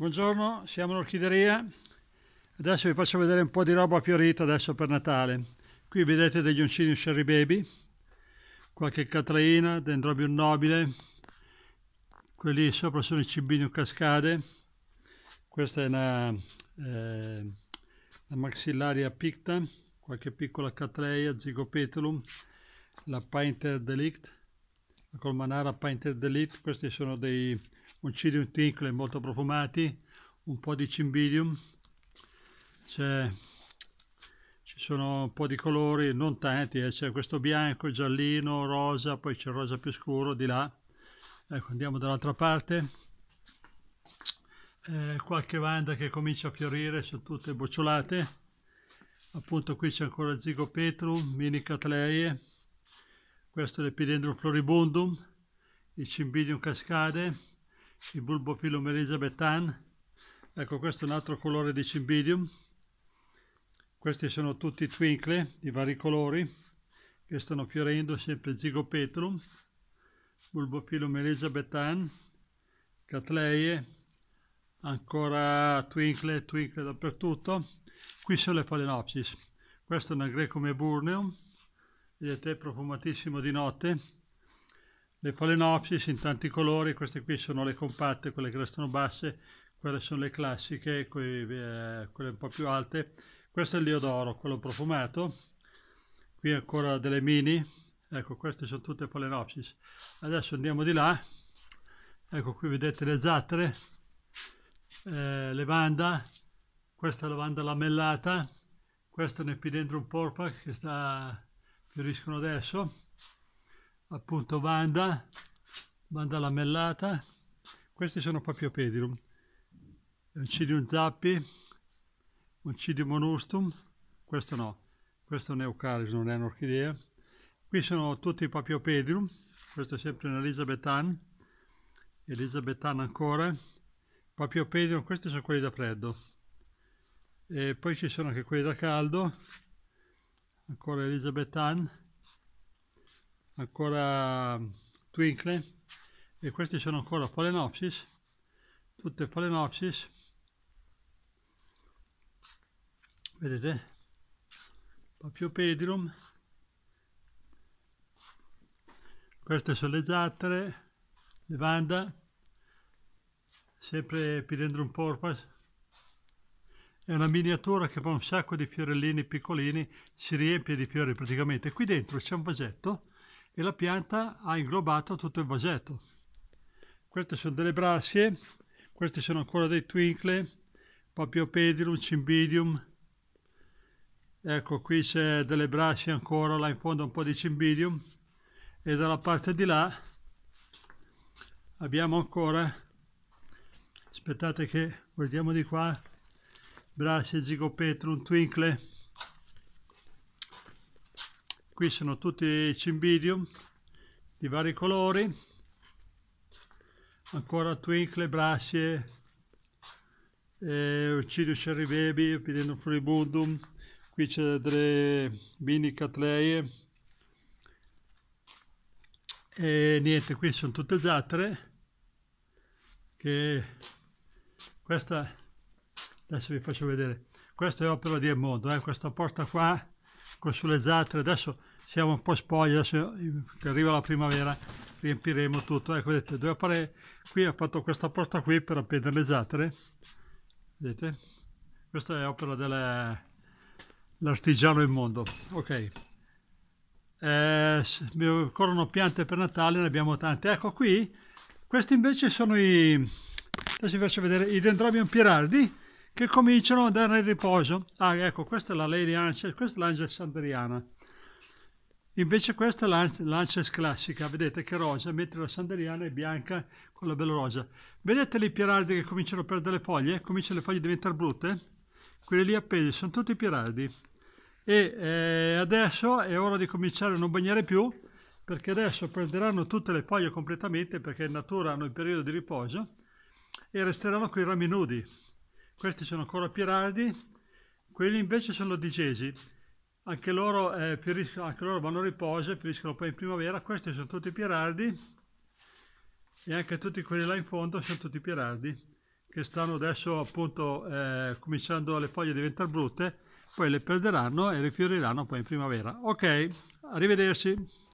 Buongiorno, siamo all'orchideria. Adesso vi faccio vedere un po' di roba fiorita adesso per Natale. Qui vedete degli uncini Sherry Baby, qualche catraina, dendrobium nobile. Quelli sopra sono i cibinium cascade. Questa è una, eh, una maxillaria picta, qualche piccola catreia, zigopetulum, la painter delict la Colmanara Painted Elite, questi sono dei uncidium Tinkle molto profumati, un po' di Cimbidium, ci sono un po' di colori, non tanti, eh. c'è questo bianco, giallino, rosa, poi c'è il rosa più scuro di là, ecco andiamo dall'altra parte, eh, qualche vanda che comincia a fiorire, sono tutte bocciolate, appunto qui c'è ancora Zigo Petrum, mini catleie, questo è l'epidendrum floribundum, il cimbidium cascade, il bulbo filum elizabethan. Ecco, questo è un altro colore di cimbidium. Questi sono tutti twinkle di vari colori che stanno fiorendo, sempre zigopetrum, filum elizabethan, catleie, ancora twinkle, twinkle dappertutto. Qui sono le phalaenopsis. Questo è una grecome eburneum, vedete profumatissimo di notte, le palenopsis in tanti colori, queste qui sono le compatte, quelle che restano basse, quelle sono le classiche, eh, quelle un po' più alte, questo è il Leodoro, quello profumato, qui ancora delle mini, ecco queste sono tutte palenopsis adesso andiamo di là, ecco qui vedete le zattere, eh, levanda, questa è la lavanda lamellata, questo è un epidendrum porpa che sta fioriscono adesso appunto Vanda Vanda lamellata questi sono Papiopedilum Oncidium zappi Oncidium monustum questo no questo è un eucalis non è un'orchidea qui sono tutti i Papiopedilum questo è sempre un elisabethan Elizabethan ancora Papiopedilum questi sono quelli da freddo e poi ci sono anche quelli da caldo ancora Elizabeth Ann, ancora mm, Twinkle e queste sono ancora Phalaenopsis, tutte Phalaenopsis, vedete? Papiopedilum, queste sono le giattere, levanda, sempre Epidendrum porpas, è una miniatura che fa un sacco di fiorellini piccolini, si riempie di fiori praticamente. Qui dentro c'è un vasetto e la pianta ha inglobato tutto il vasetto. Queste sono delle brassie, questi sono ancora dei twinkle, papiopedilum, cimbidium. Ecco qui c'è delle brassie ancora, là in fondo un po' di cimbidium. E dalla parte di là abbiamo ancora, aspettate che guardiamo di qua, Brace Petrum, Twinkle. Qui sono tutti cimbidium di vari colori. Ancora Twinkle, Brace, eh, Uccidus Baby, Epidendum Floribundum. Qui c'è delle mini catleie. E niente, qui sono tutte zattere che questa adesso vi faccio vedere questa è opera di Edmondo eh? questa porta qua con sulle zattere adesso siamo un po' spogli adesso che arriva la primavera riempiremo tutto ecco vedete dove fare qui ho fatto questa porta qui per appendere le zattere vedete questa è opera dell'artigiano mondo ok eh, occorrono piante per Natale ne abbiamo tante ecco qui questi invece sono i adesso vi faccio vedere i dendrobium pirardi che cominciano andare in riposo. Ah, ecco, questa è la Lady Anches, questa è l'Anches Sanderiana. Invece questa è l'Ances classica, vedete che è rosa, mentre la Sanderiana è bianca con la bella rosa. Vedete le pirardi che cominciano a perdere le foglie? Cominciano le foglie a diventare brutte? Quelle lì appese, sono tutti pirardi. E eh, adesso è ora di cominciare a non bagnare più, perché adesso perderanno tutte le foglie completamente, perché in natura hanno il periodo di riposo, e resteranno con i rami nudi questi sono ancora Piraldi, quelli invece sono Digesi, anche loro, eh, anche loro vanno a riposo e fioriscono poi in primavera. Questi sono tutti Piraldi e anche tutti quelli là in fondo sono tutti Piraldi che stanno adesso appunto eh, cominciando le foglie a diventare brutte, poi le perderanno e rifioriranno poi in primavera. Ok, arrivederci.